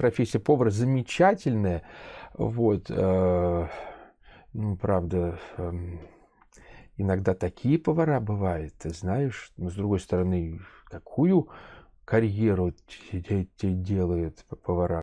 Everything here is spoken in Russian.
профессия повара замечательная. Вот, э, ну, правда, эм, иногда такие повара бывают, ты знаешь, но с другой стороны, какую карьеру те делают повара.